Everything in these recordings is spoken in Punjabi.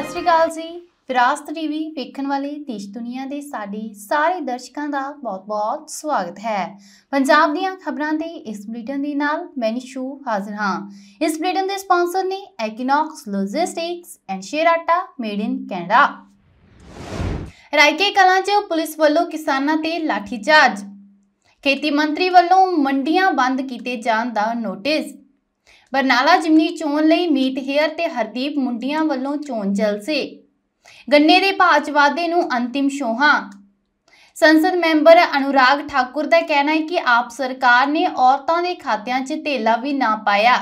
ਸਤਿ ਸ਼੍ਰੀ ਅਕਾਲ ਜੀ ਵਿਰਾਸਤ ਟੀਵੀ ਵੇਖਣ ਵਾਲੇ ਦੇਸ਼ ਦੁਨੀਆ ਦੇ ਸਾਡੇ ਸਾਰੇ ਦਰਸ਼ਕਾਂ ਦਾ ਬਹੁਤ-ਬਹੁਤ ਸਵਾਗਤ ਹੈ ਪੰਜਾਬ ਦੀਆਂ ਖਬਰਾਂ ਦੇ ਇਸ ਬਲੇਟਨ ਦੇ ਨਾਲ ਮੈਂ ਨਿਸ਼ੂ ਹਾਜ਼ਰ ਹਾਂ ਇਸ ਬਲੇਟਨ ਦੇ ਸਪਾਂਸਰ ਨੇ ਐਕਿਨੋਕਸ ਲੌਜਿਸਟਿਕਸ ਐਂਡ ਸ਼ੇਰਾਟਾ made in Canada Raike Kalan 'ਚ ਪੁਲਿਸ ਵੱਲੋਂ ਕਿਸਾਨਾਂ ਤੇ ਚਾਰਜ ਖੇਤੀ ਮੰਤਰੀ ਵੱਲੋਂ ਮੰਡੀਆਂ ਬੰਦ ਕੀਤੇ ਜਾਣ ਦਾ ਨੋਟਿਸ ਬਰਨਾਲਾ ਜਿਮਨੀ ਚੋਣ ਲਈ ਮੀਟ ਹੇਅਰ ਤੇ ਹਰਦੀਪ ਮੁੰਡੀਆਂ ਵੱਲੋਂ ਚੋਣ ਜਲਸੇ ਗੰਨੇ ਦੇ ਭਾਅ ਚ ਵਾਧੇ ਨੂੰ ਅੰਤਿਮ ਸ਼ੋਹਾਂ ਸੰਸਦ ਮੈਂਬਰ ਅਨੁਰਾਗ ਠਾਕੁਰ ਦਾ ਕਹਿਣਾ ਹੈ ਕਿ ਆਪ ਸਰਕਾਰ ਨੇ ਔਰਤਾਂ ਦੇ ਖਾਤਿਆਂ 'ਚ ਤੇਲਾ ਵੀ ਨਾ ਪਾਇਆ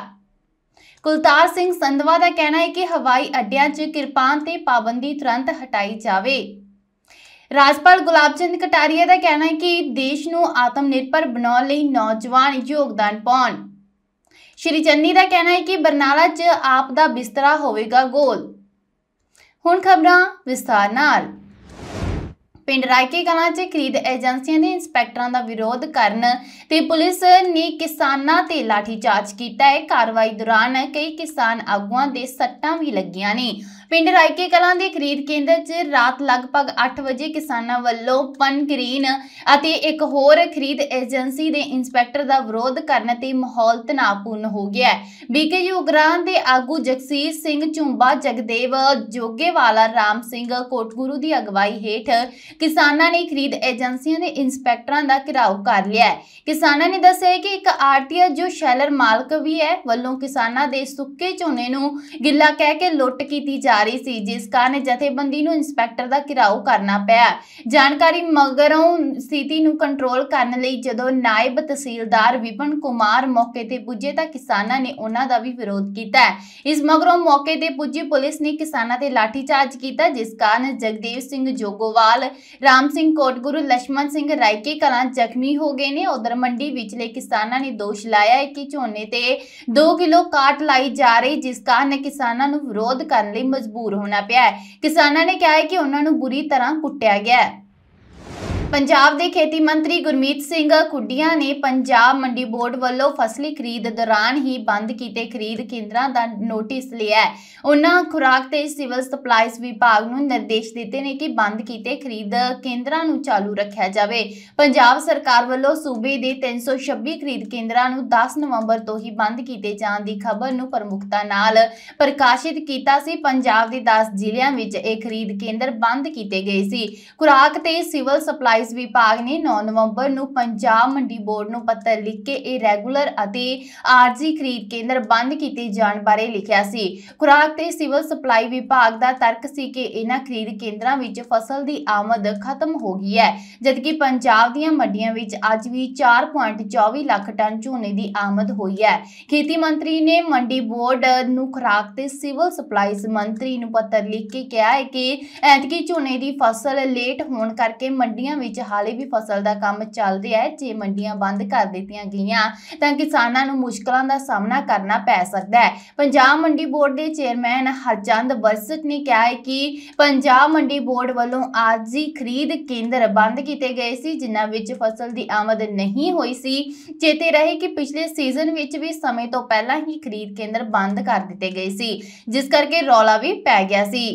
ਕੁਲਤਾਰ ਸਿੰਘ ਸੰਧਵਾ ਦਾ ਕਹਿਣਾ ਹੈ ਕਿ ਹਵਾਈ ਅੱਡਿਆਂ 'ਚ ਕਿਰਪਾਨ ਤੇ ਪਾਬੰਦੀ ਤੁਰੰਤ ਹਟਾਈ ਜਾਵੇ ਰਾਜਪਾਲ ਗੁਲਾਬਚੰਦ ਕਟਾਰੀਆ ਦਾ ਕਹਿਣਾ ਹੈ ਕਿ ਦੇਸ਼ ਨੂੰ ਆਤਮ ਨਿਰਭਰ ਬਣਾਉਣ ਲਈ ਨੌਜਵਾਨ ਯੋਗਦਾਨ ਪਾਉਣ ਸ਼੍ਰੀ ਚੰਨੀ ਦਾ ਕਹਿਣਾ ਹੈ ਕਿ ਬਰਨਾਲਾ 'ਚ ਆਪ ਦਾ ਬਿਸਤਰਾ ਹੋਵੇਗਾ ਗੋਲ ਹੁਣ ਖਬਰਾਂ ਵਿਸਥਾਰ ਨਾਲ ਪਿੰਡ ਰਾਇਕੇ ਕਲਾਂ 'ਚ ਖਰੀਦ ਏਜੰਸੀਆਂ ਨੇ ਇੰਸਪੈਕਟਰਾਂ ਦਾ ਵਿਰੋਧ ਕਰਨ ਤੇ ਪੁਲਿਸ ਨੇ ਕਿਸਾਨਾਂ ਤੇ ਚਾਰਜ ਕੀਤਾ ਹੈ ਕਾਰਵਾਈ ਦੌਰਾਨ ਕਈ ਕਿਸਾਨ ਆਗੂਆਂ ਦੇ ਸੱਟਾਂ ਵੀ ਲੱਗੀਆਂ ਨੇ ਪਿੰਡ ਰਾਇਕੇ ਕਲਾਂ ਦੇ ਖਰੀਦ ਕੇਂਦਰ 'ਚ ਰਾਤ ਲਗਭਗ 8 ਵਜੇ ਕਿਸਾਨਾਂ ਵੱਲੋਂ ਪਨਕਰੀਨ ਅਤੇ ਇੱਕ ਹੋਰ ਖਰੀਦ ਏਜੰਸੀ ਦੇ ਇੰਸਪੈਕਟਰ ਦਾ ਵਿਰੋਧ ਕਰਨ ਤੇ ਮਾਹੌਲ ਤਣਾਅਪੂਰਨ ਹੋ ਗਿਆ ਬੀਕੇਯੂ ਉਗਰਾਨ ਦੇ ਆਗੂ ਜਗਸੀਰ ਸਿੰਘ ਝੁੰਬਾ ਜਗਦੇਵ ਜੋਗੇਵਾਲਾ ਰਾਮ ਸਿੰਘ ਕੋਟਗੁਰੂ ਦੀ ਅਗਵਾਈ ਹੇਠ ਕਿਸਾਨਾਂ ਨੇ ਖਰੀਦ ਏਜੰਸੀਆਂ ਦੇ ਇੰਸਪੈਕਟਰਾਂ ਦਾ ਘਿਰਾਓ ਕਰ ਲਿਆ ਕਿਸਾਨਾਂ ਨੇ ਦੱਸਿਆ ਕਿ ਇੱਕ ਆਰਟੀਆ ਜੋ ਸ਼ੈਲਰ ਮਾਲਕ ਵੀ ਹੈ ਵੱਲੋਂ ਕਿਸਾਨਾਂ ਦੇ ਸੁੱਕੇ ਝੋਨੇ ਨੂੰ ਗਿੱਲਾ ਕਹਿ ਕੇ ਲੁੱਟ ਕੀਤੀ ਜਾ ਜਾਰੀ ਸੀ ਜਿਸ ਕਾਰਨ ਜਥੇਬੰਦੀ ਨੂੰ ਇੰਸਪੈਕਟਰ ਦਾ ਘਿਰਾਓ ਕਰਨਾ ਪਿਆ ਜਾਣਕਾਰੀ ਮਗਰੋਂ ਸਥਿਤੀ ਨੂੰ ਕੰਟਰੋਲ ਕਰਨ ਲਈ ਜਦੋਂ ਨਾਇਬ ਤਹਿਸੀਲਦਾਰ ਵਿਪਨ ਕੁਮਾਰ ਮੌਕੇ ਤੇ ਪੁੱਜੇ ਤਾਂ ਕਿਸਾਨਾਂ ਨੇ ਉਹਨਾਂ ਦਾ ਵੀ ਵਿਰੋਧ ਕੀਤਾ ਇਸ ਮਗਰੋਂ ਮੌਕੇ ਤੇ ਪੁੱਜੀ ਪੁਲਿਸ ਨੇ ਕਿਸਾਨਾਂ ਤੇ ਚਾਰਜ ਕੀਤਾ ਜਿਸ ਕਾਰਨ ਜਗਦੇਵ ਸਿੰਘ ਜੋਗੋਵਾਲ ਰਾਮ ਸਿੰਘ ਕੋਟਗੁਰੂ ਲక్ష్మణ ਸਿੰਘ ਰਾਇਕੇ ਕਲਾਂ ਜ਼ਖਮੀ ਹੋ ਗਏ ਨੇ ਉਧਰ ਮੰਡੀ ਵਿਚਲੇ ਕਿਸਾਨਾਂ ਨੇ ਦੋਸ਼ ਲਾਇਆ ਕਿ ਝੋਨੇ ਤੇ 2 ਕਿਲੋ ਕਾਟ ਲਾਈ ਜਾ ਰਹੀ ਜਿਸ ਕਾਰਨ ਕਿਸਾਨਾਂ ਨੂੰ ਵਿਰੋਧ ਕਰਨ ਲਈ ਮਜਬੂਰ ਹੋਣਾ ਪਿਆ ਹੈ ਕਿਸਾਨਾਂ ਨੇ ਕਿਹਾ ਹੈ ਕਿ ਉਹਨਾਂ ਨੂੰ ਬੁਰੀ ਤਰ੍ਹਾਂ ਕੁੱਟਿਆ ਗਿਆ ਹੈ ਪੰਜਾਬ ਦੇ ਖੇਤੀ ਮੰਤਰੀ ਗੁਰਮੀਤ ਸਿੰਘ ਕੁੱਡੀਆਂ ਨੇ ਪੰਜਾਬ ਮੰਡੀ ਬੋਰਡ ਵੱਲੋਂ ਫਸਲੀ ਖਰੀਦ ਦੌਰਾਨ ਹੀ ਬੰਦ ਕੀਤੇ ਖਰੀਦ ਕੇਂਦਰਾਂ ਦਾ ਨੋਟਿਸ ਲਿਆ ਹੈ ਉਹਨਾਂ ਖੁਰਾਕ ਤੇ ਸਿਵਲ ਸਪਲਾਈਜ਼ ਵਿਭਾਗ ਨੂੰ ਨਿਰਦੇਸ਼ ਦਿੱਤੇ ਨੇ ਕਿ ਬੰਦ ਕੀਤੇ ਖਰੀਦ ਕੇਂਦਰਾਂ ਨੂੰ ਚਾਲੂ ਰੱਖਿਆ ਜਾਵੇ ਪੰਜਾਬ ਸਰਕਾਰ ਵੱਲੋਂ ਸੂਬੇ ਦੇ 326 ਖਰੀਦ ਕੇਂਦਰਾਂ ਨੂੰ 10 ਨਵੰਬਰ ਤੋਂ ਹੀ ਬੰਦ ਕੀਤੇ ਜਾਣ ਦੀ ਖਬਰ ਨੂੰ ਪ੍ਰਮੁਖਤਾ ਨਾਲ ਪ੍ਰਕਾਸ਼ਿਤ ਕੀਤਾ ਸੀ ਪੰਜਾਬ ਦੇ 10 ਜ਼ਿਲ੍ਹਿਆਂ ਵਿੱਚ ਇਹ ਖਰੀਦ ਕੇਂਦਰ ਬੰਦ ਕੀਤੇ ਗਏ ਸੀ ਖੁਰਾਕ ਤੇ ਸਿਵਲ ਸਪਲਾਈ ਐਕਸਾਈਜ਼ ਵਿਭਾਗ ਨੇ 9 ਨਵੰਬਰ ਨੂੰ ਪੰਜਾਬ ਮੰਡੀ ਬੋਰਡ ਨੂੰ ਪੱਤਰ ਲਿਖ ਕੇ ਇਹ ਰੈਗੂਲਰ ਅਤੇ ਆਰਜੀ ਖਰੀਦ ਕੇਂਦਰ ਬੰਦ ਕੀਤੇ ਜਾਣ ਬਾਰੇ ਲਿਖਿਆ ਸੀ ਖੁਰਾਕ ਤੇ ਸਿਵਲ ਸਪਲਾਈ ਵਿਭਾਗ ਦਾ ਤਰਕ ਸੀ ਕਿ ਇਹਨਾਂ ਖਰੀਦ ਕੇਂਦਰਾਂ ਵਿੱਚ ਫਸਲ ਦੀ ਆਮਦ ਖਤਮ ਹੋ ਗਈ ਹੈ ਜਦਕਿ ਪੰਜਾਬ ਦੀਆਂ ਮੰਡੀਆਂ ਵਿੱਚ ਅੱਜ ਵੀ 4.24 ਲੱਖ ਟਨ ਝੋਨੇ ਦੀ ਆਮਦ ਹੋਈ ਹੈ ਖੇਤੀ ਮੰਤਰੀ ਨੇ ਮੰਡੀ ਬੋਰਡ ਨੂੰ ਖੁਰਾਕ ਤੇ ਸਿਵਲ ਸਪਲਾਈਜ਼ ਮੰਤਰੀ ਨੂੰ ਪੱਤਰ ਲਿਖ ਕੇ ਕਿਹਾ ਹੈ ਕਿ ਐਤਕੀ ਝੋਨੇ ਦੀ ਫਸਲ ਲੇਟ ਹੋਣ ਕਰਕੇ ਮੰਡੀਆਂ ਵਿੱਚ ਹਾਲੇ ਵੀ ਫਸਲ ਦਾ ਕੰਮ ਚੱਲ ਰਿਹਾ ਹੈ ਜੇ ਮੰਡੀਆਂ ਬੰਦ ਕਰ ਦਿੱਤੀਆਂ ਗਈਆਂ ਤਾਂ ਕਿਸਾਨਾਂ ਨੂੰ ਮੁਸ਼ਕਲਾਂ ਦਾ ਸਾਹਮਣਾ ਕਰਨਾ ਪੈ ਸਕਦਾ ਹੈ ਪੰਜਾਬ ਮੰਡੀ ਬੋਰਡ ਦੇ ਚੇਅਰਮੈਨ ਹਰਚੰਦ ਵਰਸਤ ਨੇ ਕਿਹਾ ਹੈ ਕਿ ਪੰਜਾਬ ਮੰਡੀ ਬੋਰਡ ਵੱਲੋਂ ਆਰਜ਼ੀ ਖਰੀਦ ਕੇਂਦਰ ਬੰਦ ਕੀਤੇ ਗਏ ਸੀ ਜਿਨ੍ਹਾਂ ਵਿੱਚ ਫਸਲ ਦੀ ਆਮਦ ਨਹੀਂ ਹੋਈ ਸੀ ਚੇਤੇ ਰਹੇ ਕਿ ਪਿਛਲੇ ਸੀਜ਼ਨ ਵਿੱਚ ਵੀ ਸਮੇਂ ਤੋਂ ਪਹਿਲਾਂ ਹੀ ਖਰੀਦ ਕੇਂਦਰ ਬੰਦ ਕਰ ਦਿੱਤੇ ਗਏ ਸੀ ਜਿਸ ਕਰਕੇ ਰੌਲਾ ਵੀ ਪੈ ਗਿਆ ਸੀ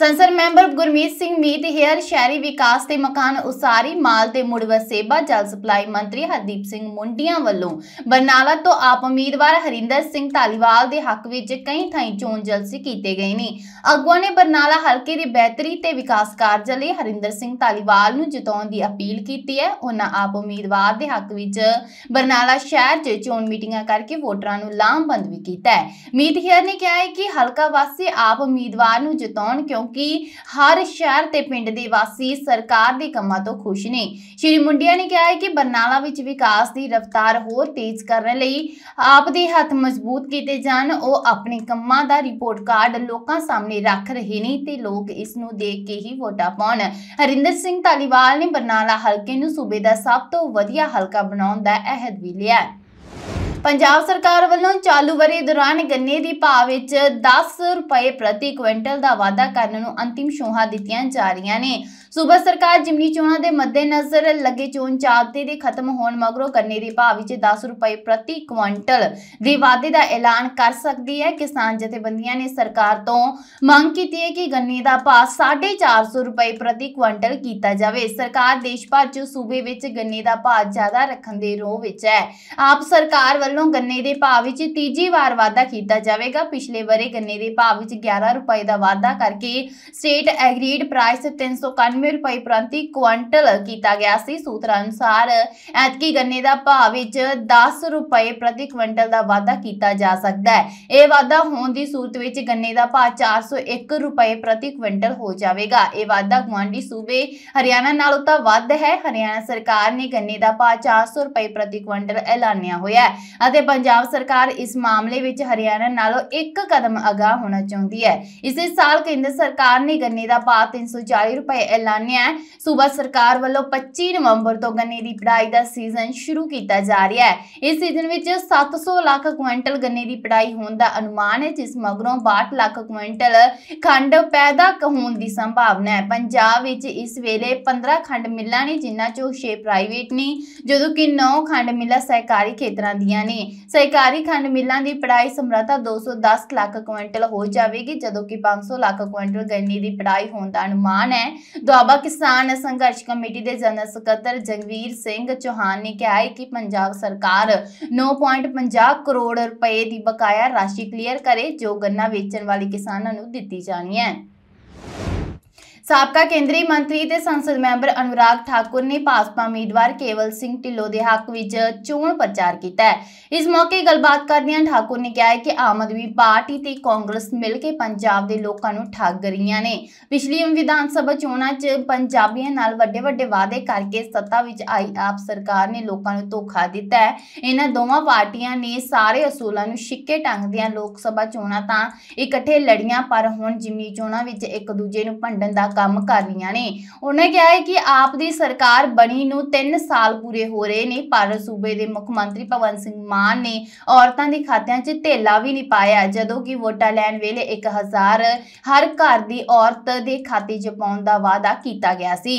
ਸੰਸਦ ਮੈਂਬਰ ਗੁਰਮੀਤ ਸਿੰਘ ਮੀਤ ਹੇਅਰ ਸ਼ਹਿਰੀ ਵਿਕਾਸ ਤੇ ਮਕਾਨ ਉਸਾਰੀ ਮਾਲ ਤੇ ਮੁੜ ਵਸੇਬਾ ਜਲ ਸਪਲਾਈ ਮੰਤਰੀ ਹਰਦੀਪ ਸਿੰਘ ਮੁੰਡੀਆਂ ਵੱਲੋਂ ਬਰਨਾਲਾ ਤੋਂ ਆਪ ਉਮੀਦਵਾਰ ਹਰਿੰਦਰ ਸਿੰਘ ਧਾਲੀਵਾਲ ਦੇ ਹੱਕ ਵਿੱਚ ਕਈ ਥਾਈਂ ਚੋਣ ਜਲਸੇ ਕੀਤੇ ਗਏ ਨੇ ਅਗਵਾ ਨੇ ਬਰਨਾਲਾ ਹਲਕੇ ਦੀ ਬਿਹਤਰੀ ਤੇ ਵਿਕਾਸ ਕਾਰਜ ਲਈ ਹਰਿੰਦਰ ਸਿੰਘ ਧਾਲੀਵਾਲ ਨੂੰ ਜਿਤਾਉਣ ਦੀ ਅਪੀਲ ਕੀਤੀ ਹੈ ਉਹਨਾਂ ਆਪ ਉਮੀਦਵਾਰ ਦੇ ਹੱਕ ਵਿੱਚ ਬਰਨਾਲਾ ਸ਼ਹਿਰ 'ਚ ਚੋਣ ਮੀਟਿੰਗਾਂ ਕਰਕੇ ਵੋਟਰਾਂ ਨੂੰ ਲਾਮਬੰਦ ਵੀ ਕੀਤਾ ਹੈ ਮੀਤ ਹੇਅਰ ਨੇ ਕਿਹਾ ਹੈ ਕਿ ਹਲਕਾ ਵਾਸੀ ਆਪ ਉਮੀਦਵਾਰ ਨੂੰ ਜਿਤਾਉਣ ਕਿਉਂ ਕਿਉਂਕਿ ਹਰ ਸ਼ਹਿਰ ਤੇ ਪਿੰਡ ਦੇ ਵਾਸੀ ਸਰਕਾਰ ਦੇ ਕੰਮਾਂ ਤੋਂ ਖੁਸ਼ ਨੇ ਸ਼੍ਰੀ ਮੁੰਡਿਆ ਨੇ ਕਿਹਾ ਹੈ ਕਿ ਬਰਨਾਲਾ ਵਿੱਚ ਵਿਕਾਸ ਦੀ ਰਫ਼ਤਾਰ ਹੋਰ ਤੇਜ਼ ਕਰਨ ਲਈ ਆਪ ਦੇ ਹੱਥ ਮਜ਼ਬੂਤ ਕੀਤੇ ਜਾਣ ਉਹ ਆਪਣੇ ਕੰਮਾਂ ਦਾ ਰਿਪੋਰਟ ਕਾਰਡ ਲੋਕਾਂ ਸਾਹਮਣੇ ਰੱਖ ਰਹੇ ਨੇ ਤੇ ਲੋਕ ਇਸ ਨੂੰ ਦੇਖ ਕੇ ਹੀ ਵੋਟਾਂ ਪਾਉਣ ਹਰਿੰਦਰ ਸਿੰਘ ਧਾਲੀਵਾਲ ਨੇ ਬਰਨਾਲਾ ਹਲਕੇ ਨੂੰ ਸੂਬੇ ਦਾ ਸਭ ਤੋਂ ਵਧੀਆ ਹਲਕਾ ਬਣਾਉਣ ਦਾ ਅਹਿਦ ਵੀ ਲਿਆ ਪੰਜਾਬ ਸਰਕਾਰ ਵੱਲੋਂ ਚਾਲੂ ਵਰੇ ਦੌਰਾਨ ਗੰਨੇ ਦੀ ਭਾਅ ਵਿੱਚ 10 ਰੁਪਏ ਪ੍ਰਤੀ ਕੁਇੰਟਲ ਦਾ ਵਾਅਦਾ ਕਰਨ ਨੂੰ ਅੰਤਿਮ ਸ਼ੋਹਾਂ ਦਿੱਤੀਆਂ ਜਾ ਰਹੀਆਂ ਨੇ ਸੂਬਾ ਸਰਕਾਰ ਜਿਮਨੀ ਚੋਣਾਂ ਦੇ ਮੱਦੇਨਜ਼ਰ ਲੱਗੇ ਚੋਣ ਚਾਬਤੇ ਦੇ ਖਤਮ ਹੋਣ ਮਗਰੋਂ ਗੰਨੇ ਦੀ ਭਾਅ ਵਿੱਚ 10 ਰੁਪਏ ਪ੍ਰਤੀ ਕੁਇੰਟਲ ਦੇ ਵਾਅਦੇ ਦਾ ਐਲਾਨ ਕਰ ਸਕਦੀ ਹੈ ਕਿਸਾਨ ਜਥੇਬੰਦੀਆਂ ਨੇ ਸਰਕਾਰ ਤੋਂ ਮੰਗ ਕੀਤੀ ਹੈ ਕਿ ਗੰਨੇ ਦਾ ਭਾਅ 450 ਰੁਪਏ ਪ੍ਰਤੀ ਕੁਇੰਟਲ ਕੀਤਾ ਜਾਵੇ ਸਰਕਾਰ ਦੇਸ਼ ਭਰ 'ਚ ਸੂਬੇ ਵਿੱਚ ਗੰਨੇ ਦਾ ਭਾਅ ਜ਼ਿਆਦਾ ਰੱਖਣ ਦੇ ਰੋਹ ਵਿੱਚ ਹੈ ਆਪ ਸਰਕਾਰ ਵੱਲੋਂ ਗੰਨੇ ਦੇ ਭਾਅ ਵਿੱਚ ਤੀਜੀ ਵਾਰ ਵਾਧਾ ਕੀਤਾ ਜਾਵੇਗਾ ਪਿਛਲੇ ਬਰੇ ਗੰਨੇ ਦੇ ਭਾਅ ਵਿੱਚ 11 ਰੁਪਏ ਦਾ ਵਾਧਾ ਕਰਕੇ ਸਟੇਟ ਐਗਰੀਡ ਪ੍ਰਾਈਸ 391 ਰੁਪਏ ਪ੍ਰਤੀ ਕੁਇੰਟਲ ਕੀਤਾ ਗਿਆ ਸੀ ਸੂਤਰਾਂ ਅਨੁਸਾਰ ਐਤਕੀ ਗੰਨੇ ਦਾ ਭਾਅ ਵਿੱਚ 10 ਰੁਪਏ ਪ੍ਰਤੀ ਕੁਇੰਟਲ ਦਾ ਵਾਧਾ ਕੀਤਾ ਜਾ ਸਕਦਾ ਹੈ ਇਹ ਵਾਧਾ ਹੋਣ ਦੀ ਸੂਰਤ ਵਿੱਚ ਗੰਨੇ ਦਾ ਭਾਅ 401 ਰੁਪਏ ਪ੍ਰਤੀ ਕੁਇੰਟਲ ਹੋ ਜਾਵੇਗਾ ਇਹ ਵਾਧਾ ਗੁਆਂਢੀ ਸੂਬੇ ਹਰਿਆਣਾ ਨਾਲੋਂ ਤਾਂ ਵੱਧ ਹੈ ਹਰਿਆਣਾ ਸਰਕਾਰ ਨੇ ਗੰਨੇ ਦਾ ਭਾਅ 400 ਰੁਪਏ ਪ੍ਰਤੀ ਕੁਇੰਟਲ ਐਲਾਨਿਆ ਹੋਇਆ ਹੈ ਅਤੇ ਪੰਜਾਬ ਸਰਕਾਰ ਇਸ ਮਾਮਲੇ ਵਿੱਚ ਹਰਿਆਣਾ ਨਾਲੋਂ ਇੱਕ ਕਦਮ ਅਗਾਹ ਹੋਣਾ ਚਾਹੁੰਦੀ ਹੈ ਇਸੇ ਸਾਲ ਕੇਂਦਰ ਸਰਕਾਰ ਨੇ ਗੰਨੇ ਦਾ ਭਾਅ 340 ਰੁਪਏ ਐਲਾਨਿਆ ਹੈ ਸੂਬਾ ਸਰਕਾਰ ਵੱਲੋਂ 25 ਨਵੰਬਰ ਤੋਂ ਗੰਨੇ ਦੀ ਪੜਾਈ ਦਾ ਸੀਜ਼ਨ ਸ਼ੁਰੂ ਕੀਤਾ ਜਾ ਰਿਹਾ ਹੈ ਇਸ ਸੀਜ਼ਨ ਵਿੱਚ 700 ਲੱਖ ਕੁਇੰਟਲ ਗੰਨੇ ਦੀ ਪੜਾਈ ਹੋਣ ਦਾ ਅਨੁਮਾਨ ਹੈ ਜਿਸ ਮਗਰੋਂ 62 ਲੱਖ ਕੁਇੰਟਲ ਖੰਡ ਪੈਦਾ ਹੋਣ ਦੀ ਸੰਭਾਵਨਾ ਹੈ ਪੰਜਾਬ ਵਿੱਚ ਇਸ ਵੇਲੇ 15 ਖੰਡ ਮਿੱਲਾਂ ਨੇ ਜਿਨ੍ਹਾਂ ਚੋਂ 6 ਪ੍ਰਾਈਵੇਟ ਨੇ ਜਦੋਂ ਕਿ 9 ਖੰਡ ਮਿੱਲਾਂ ਸਹਿਕਾਰੀ ਖੇਤਰਾਂ ਦੀਆਂ ਨੇ ਸਹਿਕਾਰੀ ਖੰਡ ਮਿੱਲਾਂ ਦੀ ਪੜਾਈ ਸਮਰੱਥਾ 210 ਲੱਖ ਕੁਇੰਟਲ ਹੋ ਜਾਵੇਗੀ ਜਦੋਂ ਕਿ 500 ਲੱਖ ਕੁਇੰਟਲ ਗੰਨੇ ਦੀ ਪੜਾਈ ਹੋਣ ਦਾ ਅਨੁਮਾਨ ਹੈ ਦੁਆਬਾ ਕਿਸਾਨ ਸੰਘਰਸ਼ ਕਮੇਟੀ ਦੇ ਜਨਰਲ ਸਕੱਤਰ ਜਗਵੀਰ ਸਿੰਘ ਚੌਹਾਨ ਨੇ ਕਿਹਾ ਹੈ ਕਿ ਪੰਜਾਬ ਸਰਕਾਰ 9.50 ਕਰੋੜ ਰੁਪਏ ਦੀ ਬਕਾਇਆ ਰਾਸ਼ੀ ਕਲੀਅਰ ਕਰੇ ਜੋ ਗੰਨਾ ਵੇਚਣ ਵਾਲੇ ਕਿਸਾਨਾਂ ਨੂੰ ਦਿੱਤੀ ਜਾਣੀ ਹੈ ਸਾਬਕਾ ਕੇਂਦਰੀ ਮੰਤਰੀ ਤੇ ਸੰਸਦ ਮੈਂਬਰ ਅਨੁਰਾਗ ਠਾਕੁਰ ਨੇ ਭਾਜਪਾ ਉਮੀਦਵਾਰ ਕੇਵਲ ਸਿੰਘ ਢਿੱਲੋਂ ਦੇ ਹੱਕ ਵਿੱਚ ਚੋਣ ਪ੍ਰਚਾਰ ਕੀਤਾ ਹੈ ਇਸ ਮੌਕੇ ਗੱਲਬਾਤ ਕਰਦਿਆਂ ਠਾਕੁਰ ਨੇ ਕਿਹਾ ਕਿ ਆਮ ਆਦਮੀ ਪਾਰਟੀ ਤੇ ਕਾਂਗਰਸ ਮਿਲ ਕੇ ਪੰਜਾਬ ਦੇ ਲੋਕਾਂ ਨੂੰ ਠੱਗ ਰਹੀਆਂ ਨੇ ਪਿਛਲੀ ਵਿਧਾਨ ਸਭਾ ਚੋਣਾਂ 'ਚ ਪੰਜਾਬੀਆਂ ਨਾਲ ਵੱਡੇ ਵੱਡੇ ਵਾਅਦੇ ਕਰਕੇ ਸੱਤਾ ਵਿੱਚ ਆਈ ਆਪ ਸਰਕਾਰ ਨੇ ਲੋਕਾਂ ਨੂੰ ਧੋਖਾ ਦਿੱਤਾ ਹੈ ਇਹਨਾਂ ਦੋਵਾਂ ਪਾਰਟੀਆਂ ਨੇ ਸਾਰੇ ਅਸੂਲਾਂ ਨੂੰ ਛਿੱਕੇ ਟੰਗਦਿਆਂ ਲੋਕ ਸਭਾ ਚੋਣਾਂ ਤਾਂ ਇਕੱਠੇ ਲੜੀਆਂ ਪਰ ਹੁਣ ਜਿਮਨੀ ਚੋਣਾਂ ਵਿੱਚ ਇੱਕ ਦੂਜੇ ਨੂੰ ਭੰਡਣ ਦਾ ਕੰਮ ਕਰ ਰਹੀਆਂ ਨੇ ਉਹਨੇ ਕਿਹਾ ਹੈ ਕਿ ਆਪ ਦੀ ਸਰਕਾਰ ਬਣੀ ਨੂੰ 3 ਸਾਲ ਪੂਰੇ ਹੋ ਰਹੇ ਨੇ ਪਰ ਸੂਬੇ ਦੇ ਮੁੱਖ ਮੰਤਰੀ ਭਗਵੰਤ ਸਿੰਘ ਮਾਨ ਨੇ ਔਰਤਾਂ ਦੇ ਖਾਤਿਆਂ 'ਚ ਢੇਲਾ ਵੀ ਨਹੀਂ ਪਾਇਆ ਜਦੋਂ ਕਿ ਵੋਟਾਂ ਲੈਣ ਵੇਲੇ 1000 ਹਰ ਘਰ ਦੀ ਔਰਤ ਦੇ ਖਾਤੇ 'ਚ ਪਾਉਣ ਦਾ ਵਾਅਦਾ ਕੀਤਾ ਗਿਆ ਸੀ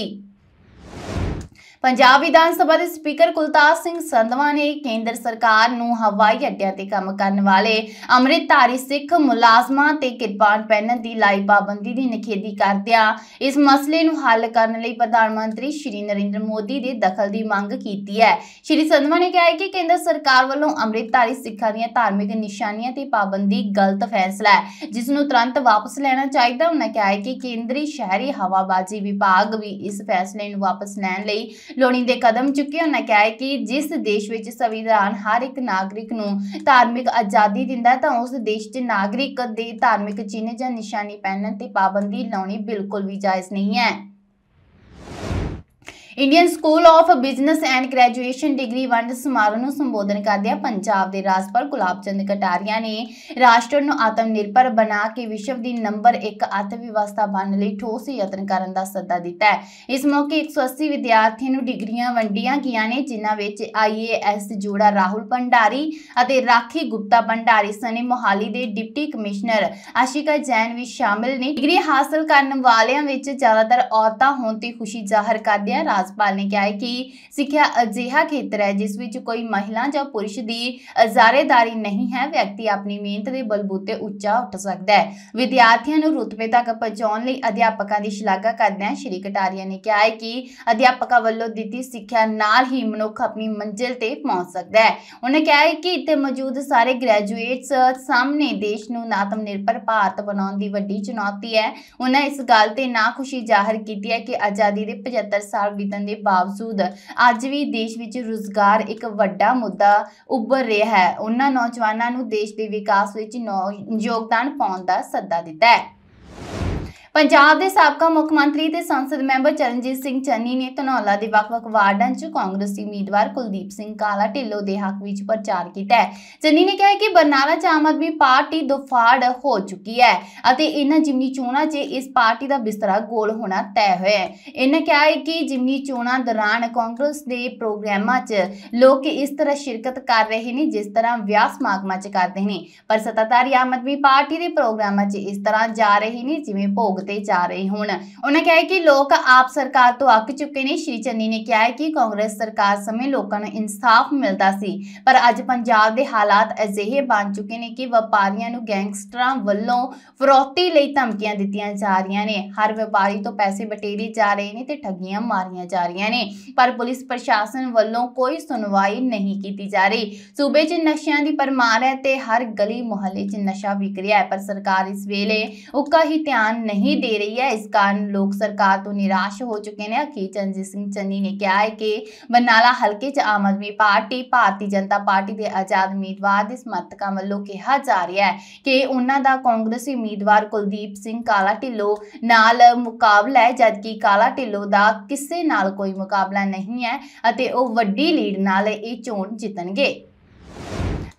ਪੰਜਾਬ ਵਿਧਾਨ ਸਭਾ ਦੇ ਸਪੀਕਰ ਕੁਲਤਾਰ ਸਿੰਘ ਸੰਧਵਾ ਨੇ ਕੇਂਦਰ ਸਰਕਾਰ ਨੂੰ ਹਵਾਈ ਅੱਡਿਆਂ ਤੇ ਕੰਮ ਕਰਨ ਵਾਲੇ ਅੰਮ੍ਰਿਤਧਾਰੀ ਸਿੱਖ ਮੁਲਾਜ਼ਮਾਂ ਤੇ ਕਿਰਪਾਨ ਪਹਿਨਣ ਦੀ ਲਾਈ ਪਾਬੰਦੀ ਦੀ ਨਿਖੇਧੀ ਕਰਦਿਆਂ ਇਸ ਮਸਲੇ ਨੂੰ ਹੱਲ ਕਰਨ ਲਈ ਪ੍ਰਧਾਨ ਮੰਤਰੀ ਸ਼੍ਰੀ ਨਰਿੰਦਰ ਮੋਦੀ ਦੇ ਦਖਲ ਦੀ ਮੰਗ ਕੀਤੀ ਹੈ ਸ਼੍ਰੀ ਸੰਧਵਾ ਨੇ ਕਿਹਾ ਕਿ ਕੇਂਦਰ ਸਰਕਾਰ ਵੱਲੋਂ ਅੰਮ੍ਰਿਤਧਾਰੀ ਸਿੱਖਾਂ ਦੀਆਂ ਧਾਰਮਿਕ ਨਿਸ਼ਾਨੀਆਂ ਤੇ ਪਾਬੰਦੀ ਗਲਤ ਫੈਸਲਾ ਹੈ ਜਿਸ ਨੂੰ ਤੁਰੰਤ ਵਾਪਸ ਲੈਣਾ ਚਾਹੀਦਾ ਉਹਨਾਂ ਕਿਹਾ ਹੈ ਕਿ ਕੇਂਦਰੀ ਸ਼ਹਿਰੀ ਹਵਾਬਾਜ਼ੀ ਵਿਭਾਗ ਵੀ ਇਸ ਫੈਸਲੇ ਨੂੰ ਵਾਪਸ ਲੈਣ ਲਈ ਦੇ ਕਦਮ ਚੁੱਕੇ ਉਹਨਾਂ ਕਿਹਾ ਕਿ ਜਿਸ ਦੇਸ਼ ਵਿੱਚ ਸੰਵਿਧਾਨ ਹਰ ਇੱਕ ਨਾਗਰਿਕ ਨੂੰ ਧਾਰਮਿਕ ਆਜ਼ਾਦੀ ਦਿੰਦਾ ਤਾਂ ਉਸ ਦੇਸ਼ 'ਚ ਨਾਗਰਿਕ ਦੇ ਧਾਰਮਿਕ ਚਿੰਨ੍ਹ ਜਾਂ ਨਿਸ਼ਾਨੀ ਪਹਿਨਣ ਤੇ ਪਾਬੰਦੀ ਲਾਉਣੀ ਬਿਲਕੁਲ ਵੀ ਜਾਇਜ਼ ਨਹੀਂ ਹੈ Indian school of business and graduation degree ਵੰਡ ਸਮਾਰੋਹ ਨੂੰ ਸੰਬੋਧਨ ਕਰਦਿਆਂ ਪੰਜਾਬ ਦੇ ਰਾਜਪਾਲ ਗੁਲਾਬ ਚੰਦ ਕਟਾਰੀਆ ਨੇ ਰਾਸ਼ਟਰ ਨੂੰ ਆਤਮ ਨਿਰਭਰ ਬਣਾ ਕੇ ਵਿਸ਼ਵ ਦੀ ਨੰਬਰ 1 ਅਰਥ ਵਿਵਸਥਾ ਬਣਨ ਲਈ ਠੋਸ ਯਤਨ ਕਰਨ ਦਾ ਸੱਦਾ ਦਿੱਤਾ ਇਸ ਮੌਕੇ 180 ਵਿਦਿਆਰਥੀਆਂ ਨੂੰ ਡਿਗਰੀਆਂ ਵੰਡੀਆਂ ਗਈਆਂ ਨੇ ਜਿਨ੍ਹਾਂ ਵਿੱਚ ਆਈਏਐਸ ਜੋੜਾ ਰਾਹੁਲ ਭੰਡਾਰੀ ਅਤੇ ਰਾਖੀ ਗੁਪਤਾ ਭੰਡਾਰੀ ਸਨੇ ਮੋਹਾਲੀ ਦੇ ਡਿਪਟੀ ਕਮਿਸ਼ਨਰ ਆਸ਼ਿਕਾ ਜੈਨ ਵੀ ਸ਼ਾਮਿਲ ਨੇ ਡਿਗਰੀ ਹਾਸਲ ਕਰਨ ਵਾਲਿਆਂ ਵਿੱਚ ਜ਼ਿਆਦਾਤਰ ਔਰਤਾਂ ਹੋਣ ਤੇ ਖੁਸ਼ੀ ਜ਼ਾਹਰ ਕਰਦਿਆਂ ਰਾਜਪਾਲ ਨੇ ਕਿਹਾ ਹੈ ਕਿ ਸਿੱਖਿਆ ਅਜਿਹਾ ਖੇਤਰ ਹੈ ਜਿਸ ਵਿੱਚ ਕੋਈ ਮਹਿਲਾ ਜਾਂ ਪੁਰਸ਼ ਦੀ ਜ਼ਾਰੇਦਾਰੀ ਨਹੀਂ ਹੈ ਵਿਅਕਤੀ ਆਪਣੀ ਮਿਹਨਤ ਦੇ ਬਲਬੂਤੇ ਉੱਚਾ ਉੱਠ ਸਕਦਾ ਹੈ ਵਿਦਿਆਰਥੀਆਂ ਨੂੰ ਰੁਤਬੇ ਤੱਕ ਪਹੁੰਚਾਉਣ ਲਈ ਅਧਿਆਪਕਾਂ ਦੀ ਸ਼ਲਾਘਾ ਕਰਦਿਆਂ ਸ਼੍ਰੀ ਕਟਾਰੀਆ ਨੇ ਕਿਹਾ ਹੈ ਕਿ ਅਧਿਆਪਕਾਂ ਵੱਲੋਂ ਦਿੱਤੀ ਸਿੱਖਿਆ ਨਾਲ ਹੀ ਮਨੁੱਖ ਆਪਣੀ ਮੰਜ਼ਿਲ ਤੇ ਪਹੁੰਚ ਸਕਦਾ ਹੈ ਉਹਨੇ ਕਿਹਾ ਹੈ ਕਿ ਇੱਥੇ ਮੌਜੂਦ ਸਾਰੇ ਗ੍ਰੈਜੂਏਟਸ ਸਾਹਮਣੇ ਦੇਸ਼ ਨੂੰ ਨਾਤਮ ਨਿਰਭਰ ਭਾਰਤ ਬਣਾਉਣ ਦੀ ਵੱਡੀ ਚੁਣੌਤੀ ਹੈ ਉਹਨਾਂ ਇਸ ਗੱਲ ਤੇ ਨਾ ਖੁਸ਼ੀ ਜ਼ਾਹਰ ਕੀਤੀ ਹੈ ਕਿ ਆਜ਼ਾਦੀ ਦੇ 75 ਸਾਲ ਜਿੱਤਣ ਦੇ ਬਾਵਜੂਦ ਅੱਜ ਵੀ ਦੇਸ਼ ਵਿੱਚ ਰੋਜ਼ਗਾਰ ਇੱਕ ਵੱਡਾ ਮੁੱਦਾ ਉੱਭਰ ਰਿਹਾ ਹੈ ਉਹਨਾਂ ਨੌਜਵਾਨਾਂ ਨੂੰ ਦੇਸ਼ ਦੇ ਵਿਕਾਸ ਵਿੱਚ ਯੋਗਦਾਨ ਪਾਉਣ ਦਾ ਸੱਦਾ ਦਿੱਤਾ ਹੈ ਪੰਜਾਬ ਦੇ ਸਾਬਕਾ ਮੁੱਖ ਮੰਤਰੀ ਤੇ ਸੰਸਦ ਮੈਂਬਰ ਚਰਨਜੀਤ ਸਿੰਘ ਚੰਨੀ ਨੇ ਧਨੌਲਾ ਦੇ ਵੱਖ-ਵੱਖ ਵਾਰਡਾਂ 'ਚ ਕਾਂਗਰਸੀ ਉਮੀਦਵਾਰ ਕੁਲਦੀਪ ਸਿੰਘ ਕਾਲਾ ਢਿੱਲੋ ਦੇ ਹੱਕ ਵਿੱਚ ਪ੍ਰਚਾਰ ਕੀਤਾ ਹੈ ਚੰਨੀ ਨੇ ਕਿਹਾ ਕਿ ਬਰਨਾਲਾ 'ਚ ਆਮ ਆਦਮੀ ਪਾਰਟੀ ਦੁਫਾੜ ਹੋ ਚੁੱਕੀ ਹੈ ਅਤੇ ਇਹਨਾਂ ਜਿਮਨੀ ਚੋਣਾਂ 'ਚ ਇਸ ਪਾਰਟੀ ਦਾ ਬਿਸਤਰਾ ਗੋਲ ਹੋਣਾ ਤੈਅ ਹੋਇਆ ਹੈ ਇਹਨਾਂ ਕਿਹਾ ਹੈ ਕਿ ਜਿਮਨੀ ਚੋਣਾਂ ਦੌਰਾਨ ਕਾਂਗਰਸ ਦੇ ਪ੍ਰੋਗਰਾਮਾਂ 'ਚ ਲੋਕ ਇਸ ਤਰ੍ਹਾਂ ਸ਼ਿਰਕਤ ਕਰ ਰਹੇ ਨੇ ਜਿਸ ਤਰ੍ਹਾਂ ਵਿਆਹ ਸਮਾਗਮਾਂ 'ਚ ਕਰਦੇ ਨੇ ਪਰ ਸਤਾਤਾਰੀ ਆਮ ਆਦਮੀ ਪਾਰਟੀ ਦੇ ਪ੍ਰੋਗਰਾਮਾਂ 'ਚ ਇਸ ਤਰ੍ਹਾਂ ਜਾ ਰਹੇ ਨੇ ਜਿਵੇਂ ਭੋਗ ਤੇ ਜਾ ਰਹੇ ਹੋਣ ਉਹਨਾਂ ਕਿਹਾ ਕਿ ਲੋਕ ਆਪ ਸਰਕਾਰ ਤੋਂ ਅੱਕ ਚੁੱਕੇ ਨੇ ਸ਼੍ਰੀ ਚੰਨੀ ਨੇ ਕਿਹਾ ਹੈ ਕਿ ਕਾਂਗਰਸ ਸਰਕਾਰ ਸਮੇਂ ਲੋਕਾਂ ਨੂੰ ਇਨਸਾਫ ਮਿਲਦਾ ਸੀ ਪਰ ਅੱਜ ਪੰਜਾਬ ਦੇ ਹਾਲਾਤ ਅਜਿਹੇ ਬਣ ਚੁੱਕੇ ਨੇ ਕਿ ਵਪਾਰੀਆਂ ਨੂੰ ਗੈਂਗਸਟਰਾਂ ਵੱਲੋਂ ਫਰੋਤੀ ਲਈ ਧਮਕੀਆਂ ਦਿੱਤੀਆਂ ਜਾ ਰਹੀਆਂ ਨੇ ਹਰ ਵਪਾਰੀ ਤੋਂ ਪੈਸੇ ਬਟੇਰੇ ਜਾ ਰਹੇ ਨੇ ਤੇ ਠੱਗੀਆਂ ਮਾਰੀਆਂ ਜਾ ਰਹੀਆਂ ਨੇ ਪਰ ਪੁਲਿਸ ਪ੍ਰਸ਼ਾਸਨ ਵੱਲੋਂ ਕੋਈ ਸੁਣਵਾਈ ਨਹੀਂ ਕੀਤੀ ਜਾ ਰਹੀ ਸੂਬੇ 'ਚ ਨਸ਼ਿਆਂ ਦੀ ਪਰਮਾਰ ਹੈ ਤੇ ਹਰ ਗਲੀ ਮੁਹੱਲੇ 'ਚ ਨਸ਼ਾ ਵਿਕ ਰਿਹਾ ਹੈ ਪਰ ਸਰਕਾਰ ਇਸ ਵੇਲੇ ਉਕਾ ਹੀ ਧਿਆਨ ਨਹੀਂ ਨਹੀਂ ਦੇ ਰਹੀ ਹੈ ਇਸ ਕਾਰਨ ਲੋਕ ਸਰਕਾਰ ਤੋਂ ਨਿਰਾਸ਼ ਹੋ ਚੁੱਕੇ ਨੇ ਕਿ ਚੰਜੀ ਸਿੰਘ ਚੰਨੀ ਨੇ ਕਿਹਾ ਹੈ ਕਿ ਬਨਾਲਾ ਹਲਕੇ 'ਚ ਆਮ ਆਦਮੀ ਪਾਰਟੀ ਭਾਰਤੀ ਜਨਤਾ ਪਾਰਟੀ ਦੇ ਆਜ਼ਾਦ ਉਮੀਦਵਾਰ ਦੇ ਸਮਰਥਕਾਂ ਵੱਲੋਂ ਕਿਹਾ ਜਾ ਰਿਹਾ ਹੈ ਕਿ ਉਹਨਾਂ ਦਾ ਕਾਂਗਰਸੀ ਉਮੀਦਵਾਰ ਕੁਲਦੀਪ ਸਿੰਘ ਕਾਲਾ ਢਿੱਲੋਂ ਨਾਲ ਮੁਕਾਬਲਾ ਹੈ ਜਦਕਿ ਕਾਲਾ ਢਿੱਲੋਂ ਦਾ ਕਿਸੇ ਨਾਲ ਕੋਈ ਮੁਕਾਬਲਾ ਨਹੀਂ ਹੈ ਅਤੇ ਉਹ ਵੱਡੀ ਲੀਡ ਨਾਲ ਇਹ ਚੋਣ ਜਿੱਤਣਗੇ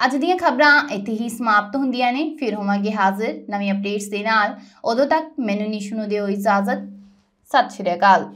ਅੱਜ ਦੀਆਂ ਖਬਰਾਂ ਇੱਥੇ ਹੀ ਸਮਾਪਤ ਹੁੰਦੀਆਂ ਨੇ ਫਿਰ ਹੋਵਾਂਗੇ ਹਾਜ਼ਰ ਨਵੇਂ ਅਪਡੇਟਸ ਦੇ ਨਾਲ ਉਦੋਂ ਤੱਕ ਮੈਨੂੰ ਨਿਸ਼ੂ ਨੂੰ ਦਿਓ ਇਜਾਜ਼ਤ ਸਤਿ ਸ਼੍ਰੀ ਅਕਾਲ